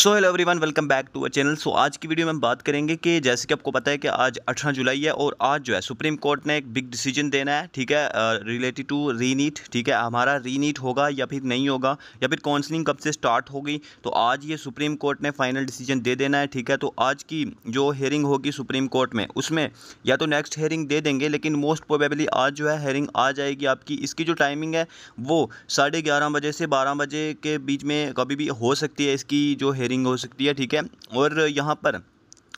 so hello everyone welcome back to a channel so आज की video में हम बात करेंगे कि जैसे कि आपको पता है कि आज 18 जुलाई है और आज जो है सुप्रीम कोर्ट ने एक बिग डिसीजन देना है ठीक है रिलेटेड टू रीनीट ठीक है हमारा रीनीट होगा या फिर नहीं होगा या फिर काउंसलिंग कब से स्टार्ट होगी तो आज ये सुप्रीम कोर्ट ने फाइनल डिसीजन दे देना है ठीक है तो आज की जो हेयरिंग होगी सुप्रीम कोर्ट में उसमें या तो नेक्स्ट हेयरिंग दे देंगे लेकिन मोस्ट प्रोबेबली आज जो है हेयरिंग आ जाएगी आपकी इसकी जो टाइमिंग है वो साढ़े बजे से बारह बजे के बीच में कभी भी हो सकती है इसकी जो हेयरिंग शेयरिंग हो सकती है ठीक है और यहाँ पर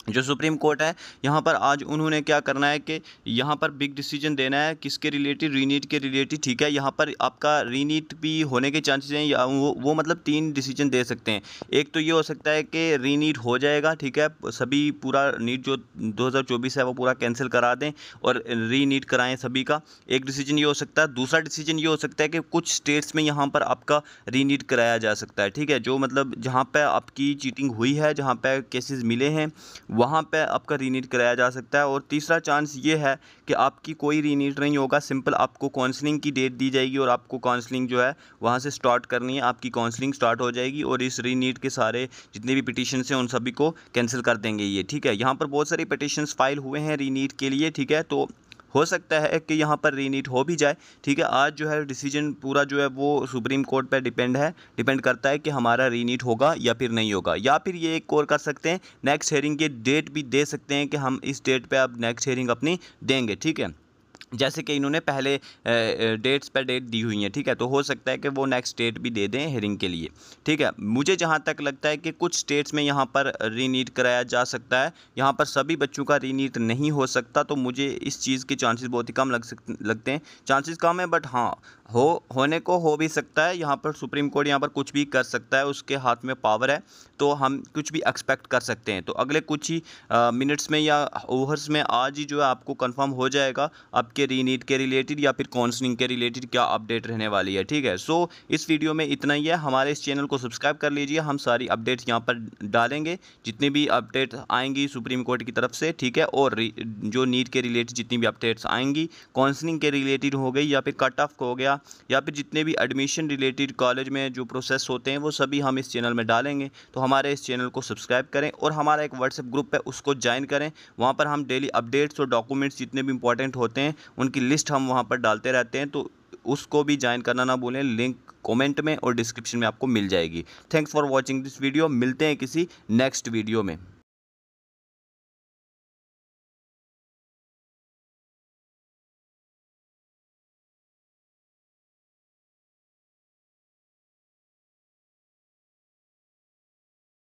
जो सुप्रीम कोर्ट है यहाँ पर आज उन्होंने क्या करना है कि यहाँ पर बिग डिसीजन देना है किसके रिलेटेड रीनीट के रिलेटेड ठीक है यहाँ पर आपका रीनीट भी होने के चांसेस हैं या वो वो मतलब तीन डिसीजन दे सकते हैं एक तो ये हो सकता है कि रीनीट हो जाएगा ठीक है सभी पूरा नीट जो 2024 है वो पूरा कैंसिल करा दें और रीनीट कराएं सभी का एक डिसीजन ये हो सकता है दूसरा डिसीजन ये हो सकता है कि कुछ स्टेट्स में यहाँ पर आपका रीनीट कराया जा सकता है ठीक है जो मतलब जहाँ पर आपकी चीटिंग हुई है जहाँ पर केसेज मिले हैं वहाँ पे आपका रीनीट कराया जा सकता है और तीसरा चांस ये है कि आपकी कोई रीनीट नहीं होगा सिंपल आपको काउंसलिंग की डेट दी जाएगी और आपको काउंसलिंग जो है वहाँ से स्टार्ट करनी है आपकी काउंसलिंग स्टार्ट हो जाएगी और इस रीनीट के सारे जितने भी पिटिशन हैं उन सभी को कैंसिल कर देंगे ये ठीक है यहाँ पर बहुत सारी पटिशन फाइल हुए हैं रीनीट के लिए ठीक है तो हो सकता है कि यहाँ पर रीनीट हो भी जाए ठीक है आज जो है डिसीजन पूरा जो है वो सुप्रीम कोर्ट पर डिपेंड है डिपेंड करता है कि हमारा रीनीट होगा या फिर नहीं होगा या फिर ये एक और कर सकते हैं नेक्स्ट हेयरिंग की डेट भी दे सकते हैं कि हम इस डेट पर अब नेक्स्ट हेयरिंग अपनी देंगे ठीक है जैसे कि इन्होंने पहले डेट्स पर डेट दी हुई हैं ठीक है तो हो सकता है कि वो नेक्स्ट डेट भी दे दें हेरिंग के लिए ठीक है मुझे जहाँ तक लगता है कि कुछ स्टेट्स में यहाँ पर रीनीट कराया जा सकता है यहाँ पर सभी बच्चों का रीनीट नहीं हो सकता तो मुझे इस चीज़ के चांसेस बहुत ही कम लग सक लगते हैं चांसेस कम है बट हाँ हो होने को हो भी सकता है यहाँ पर सुप्रीम कोर्ट यहाँ पर कुछ भी कर सकता है उसके हाथ में पावर है तो हम कुछ भी एक्सपेक्ट कर सकते हैं तो अगले कुछ ही मिनट्स में या ओवर्स में आज ही जो है आपको कन्फर्म हो जाएगा आपके के रीनीट के रिलेटेड या फिर काउंसलिंग के रिलेटेड क्या अपडेट रहने वाली है ठीक है सो so, इस वीडियो में इतना ही है हमारे इस चैनल को सब्सक्राइब कर लीजिए हम सारी अपडेट्स यहाँ पर डालेंगे जितनी भी अपडेट आएंगी सुप्रीम कोर्ट की तरफ से ठीक है और जो नीट के रिलेटेड जितनी भी अपडेट्स आएंगी काउंसलिंग के रिलेटेड हो गई या फिर कट ऑफ हो गया या फिर जितने भी एडमिशन रिलेटेड कॉलेज में जो प्रोसेस होते हैं वो सभी हम इस चैनल में डालेंगे तो हमारे इस चैनल को सब्सक्राइब करें और हमारा एक व्हाट्सएप ग्रुप है उसको ज्वाइन करें वहाँ पर हम डेली अपडेट्स और डॉक्यूमेंट्स जितने भी इंपॉर्टेंट होते हैं उनकी लिस्ट हम वहाँ पर डालते रहते हैं तो उसको भी ज्वाइन करना ना भूलें लिंक कमेंट में और डिस्क्रिप्शन में आपको मिल जाएगी thanks for watching this video मिलते हैं किसी नेक्स्ट वीडियो में